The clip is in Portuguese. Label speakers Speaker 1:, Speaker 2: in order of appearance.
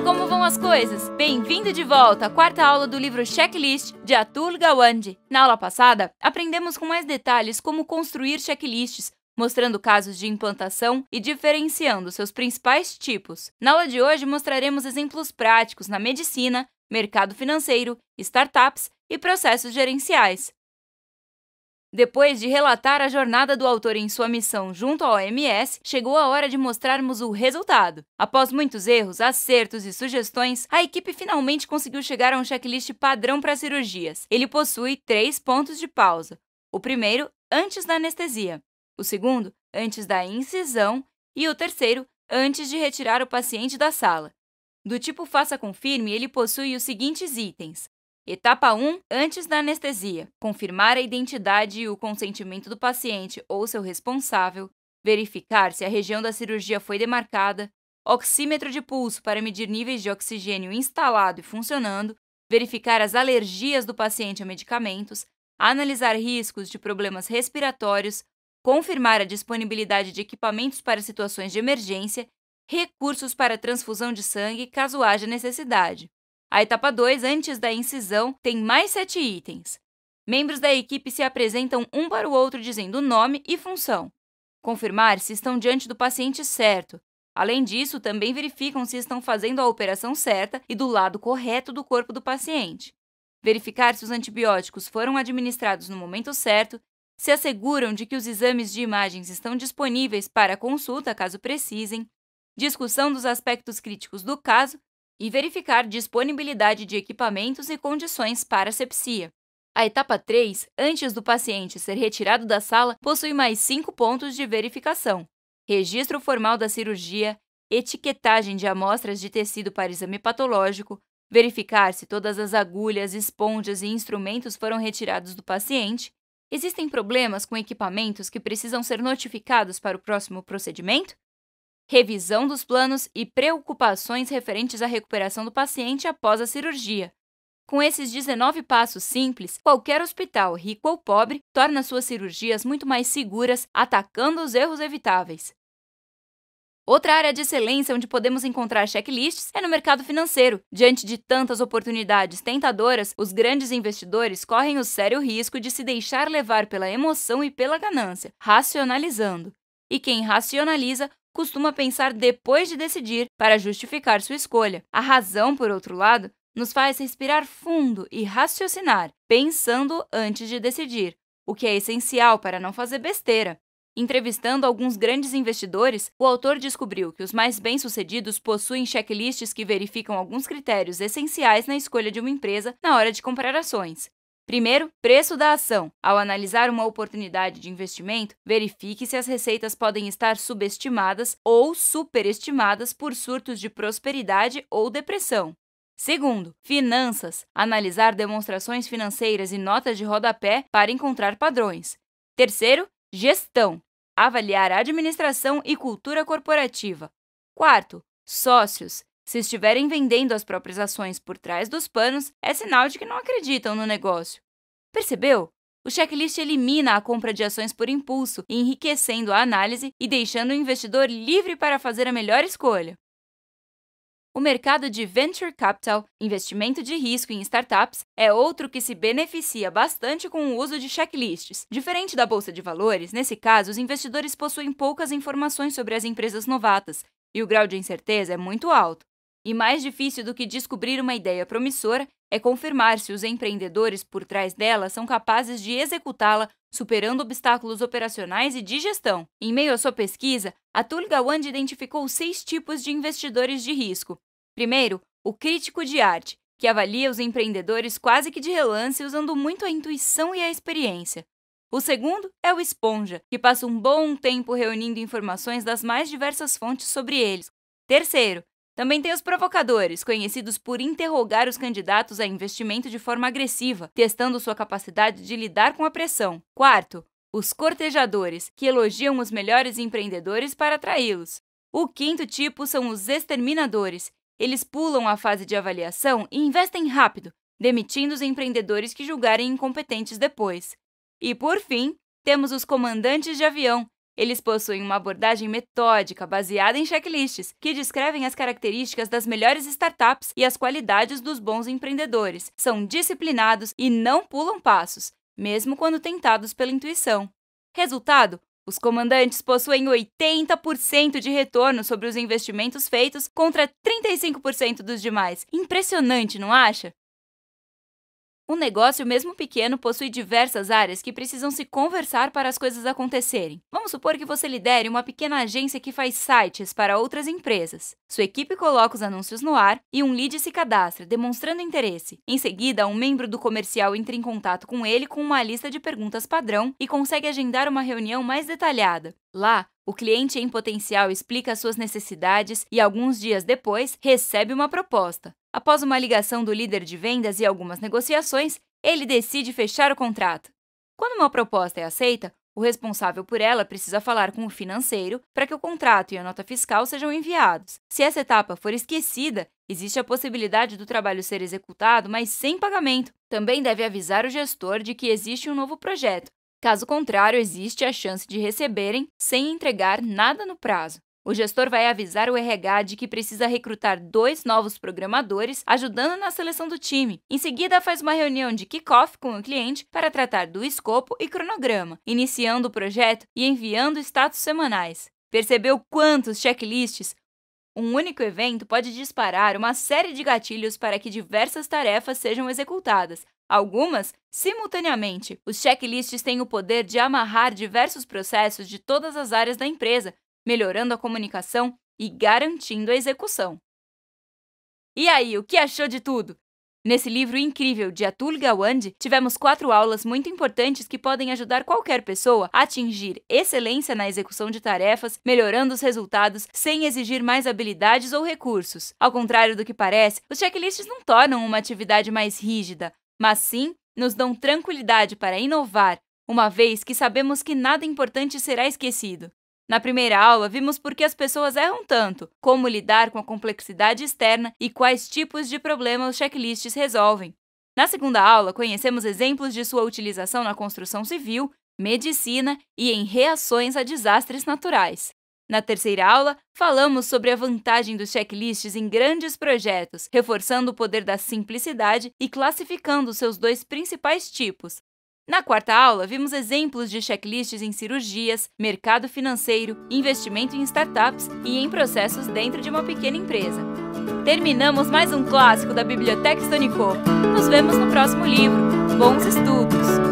Speaker 1: como vão as coisas? Bem-vindo de volta à quarta aula do livro Checklist de Atul Gawande. Na aula passada, aprendemos com mais detalhes como construir checklists, mostrando casos de implantação e diferenciando seus principais tipos. Na aula de hoje, mostraremos exemplos práticos na medicina, mercado financeiro, startups e processos gerenciais. Depois de relatar a jornada do autor em sua missão junto à OMS, chegou a hora de mostrarmos o resultado. Após muitos erros, acertos e sugestões, a equipe finalmente conseguiu chegar a um checklist padrão para cirurgias. Ele possui três pontos de pausa: o primeiro, antes da anestesia, o segundo, antes da incisão, e o terceiro, antes de retirar o paciente da sala. Do tipo faça confirme, ele possui os seguintes itens: Etapa 1, antes da anestesia, confirmar a identidade e o consentimento do paciente ou seu responsável, verificar se a região da cirurgia foi demarcada, oxímetro de pulso para medir níveis de oxigênio instalado e funcionando, verificar as alergias do paciente a medicamentos, analisar riscos de problemas respiratórios, confirmar a disponibilidade de equipamentos para situações de emergência, recursos para transfusão de sangue caso haja necessidade. A etapa 2, antes da incisão, tem mais sete itens. Membros da equipe se apresentam um para o outro dizendo nome e função. Confirmar se estão diante do paciente certo. Além disso, também verificam se estão fazendo a operação certa e do lado correto do corpo do paciente. Verificar se os antibióticos foram administrados no momento certo, se asseguram de que os exames de imagens estão disponíveis para consulta caso precisem, discussão dos aspectos críticos do caso e verificar disponibilidade de equipamentos e condições para sepsia. A etapa 3, antes do paciente ser retirado da sala, possui mais cinco pontos de verificação: registro formal da cirurgia, etiquetagem de amostras de tecido para exame patológico, verificar se todas as agulhas, esponjas e instrumentos foram retirados do paciente. Existem problemas com equipamentos que precisam ser notificados para o próximo procedimento? revisão dos planos e preocupações referentes à recuperação do paciente após a cirurgia. Com esses 19 passos simples, qualquer hospital, rico ou pobre, torna suas cirurgias muito mais seguras, atacando os erros evitáveis. Outra área de excelência onde podemos encontrar checklists é no mercado financeiro. Diante de tantas oportunidades tentadoras, os grandes investidores correm o sério risco de se deixar levar pela emoção e pela ganância, racionalizando. E quem racionaliza costuma pensar depois de decidir para justificar sua escolha. A razão, por outro lado, nos faz respirar fundo e raciocinar, pensando antes de decidir, o que é essencial para não fazer besteira. Entrevistando alguns grandes investidores, o autor descobriu que os mais bem-sucedidos possuem checklists que verificam alguns critérios essenciais na escolha de uma empresa na hora de comprar ações. Primeiro, preço da ação. Ao analisar uma oportunidade de investimento, verifique se as receitas podem estar subestimadas ou superestimadas por surtos de prosperidade ou depressão. Segundo, finanças. Analisar demonstrações financeiras e notas de rodapé para encontrar padrões. Terceiro, gestão. Avaliar administração e cultura corporativa. Quarto, sócios. Se estiverem vendendo as próprias ações por trás dos panos, é sinal de que não acreditam no negócio. Percebeu? O checklist elimina a compra de ações por impulso, enriquecendo a análise e deixando o investidor livre para fazer a melhor escolha. O mercado de venture capital, investimento de risco em startups, é outro que se beneficia bastante com o uso de checklists. Diferente da bolsa de valores, nesse caso, os investidores possuem poucas informações sobre as empresas novatas e o grau de incerteza é muito alto. E mais difícil do que descobrir uma ideia promissora é confirmar se os empreendedores por trás dela são capazes de executá-la, superando obstáculos operacionais e de gestão. Em meio à sua pesquisa, a Tulgawand identificou seis tipos de investidores de risco. Primeiro, o crítico de arte, que avalia os empreendedores quase que de relance usando muito a intuição e a experiência. O segundo é o esponja, que passa um bom tempo reunindo informações das mais diversas fontes sobre eles. Terceiro, também tem os provocadores, conhecidos por interrogar os candidatos a investimento de forma agressiva, testando sua capacidade de lidar com a pressão. Quarto, os cortejadores, que elogiam os melhores empreendedores para atraí-los. O quinto tipo são os exterminadores. Eles pulam a fase de avaliação e investem rápido, demitindo os empreendedores que julgarem incompetentes depois. E por fim, temos os comandantes de avião, eles possuem uma abordagem metódica baseada em checklists, que descrevem as características das melhores startups e as qualidades dos bons empreendedores. São disciplinados e não pulam passos, mesmo quando tentados pela intuição. Resultado: os comandantes possuem 80% de retorno sobre os investimentos feitos contra 35% dos demais. Impressionante, não acha? Um negócio, mesmo pequeno, possui diversas áreas que precisam se conversar para as coisas acontecerem. Vamos supor que você lidere uma pequena agência que faz sites para outras empresas. Sua equipe coloca os anúncios no ar e um lead se cadastra, demonstrando interesse. Em seguida, um membro do comercial entra em contato com ele com uma lista de perguntas padrão e consegue agendar uma reunião mais detalhada. Lá, o cliente em potencial explica suas necessidades e, alguns dias depois, recebe uma proposta. Após uma ligação do líder de vendas e algumas negociações, ele decide fechar o contrato. Quando uma proposta é aceita, o responsável por ela precisa falar com o financeiro para que o contrato e a nota fiscal sejam enviados. Se essa etapa for esquecida, existe a possibilidade do trabalho ser executado, mas sem pagamento. Também deve avisar o gestor de que existe um novo projeto. Caso contrário, existe a chance de receberem sem entregar nada no prazo. O gestor vai avisar o RH de que precisa recrutar dois novos programadores, ajudando na seleção do time. Em seguida, faz uma reunião de kickoff com o cliente para tratar do escopo e cronograma, iniciando o projeto e enviando status semanais. Percebeu quantos checklists? Um único evento pode disparar uma série de gatilhos para que diversas tarefas sejam executadas, algumas simultaneamente. Os checklists têm o poder de amarrar diversos processos de todas as áreas da empresa, melhorando a comunicação e garantindo a execução. E aí, o que achou de tudo? Nesse livro incrível de Atul Gawande, tivemos quatro aulas muito importantes que podem ajudar qualquer pessoa a atingir excelência na execução de tarefas, melhorando os resultados sem exigir mais habilidades ou recursos. Ao contrário do que parece, os checklists não tornam uma atividade mais rígida, mas sim nos dão tranquilidade para inovar, uma vez que sabemos que nada importante será esquecido. Na primeira aula, vimos por que as pessoas erram tanto, como lidar com a complexidade externa e quais tipos de problemas os checklists resolvem. Na segunda aula, conhecemos exemplos de sua utilização na construção civil, medicina e em reações a desastres naturais. Na terceira aula, falamos sobre a vantagem dos checklists em grandes projetos, reforçando o poder da simplicidade e classificando seus dois principais tipos, na quarta aula, vimos exemplos de checklists em cirurgias, mercado financeiro, investimento em startups e em processos dentro de uma pequena empresa. Terminamos mais um clássico da Biblioteca Estonico. Nos vemos no próximo livro. Bons estudos!